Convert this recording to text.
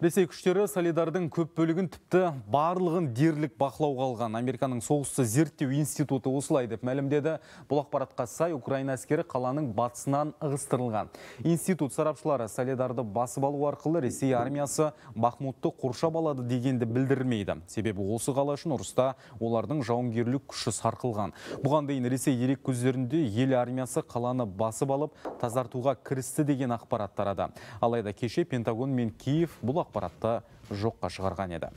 Ресей күштері солидардың көп бөлігін тіпті барлығын дерлік бақылау қалған. Американың соғысты зерттеу институты осылай деп мәлімдеді. Бұл ақпаратқа сай Украина әскері қаланың батысынан ығыстырылған. Институт сарапшылары солидарды басып алу арқылы Ресей армиясы Бахмутты қоршап балады дегенді білдірмейді. Себебі осы қала үшін ұрыста олардың жауынгерлік күші сарқылған. Бұған дейін Ресей ерек көздерінде ел армиясы қаланы басып алып тазартуға кірісті деген ақпарат Алайда кеше Пентагон мен Киев бұл ақпаратты жоққа шығарған еді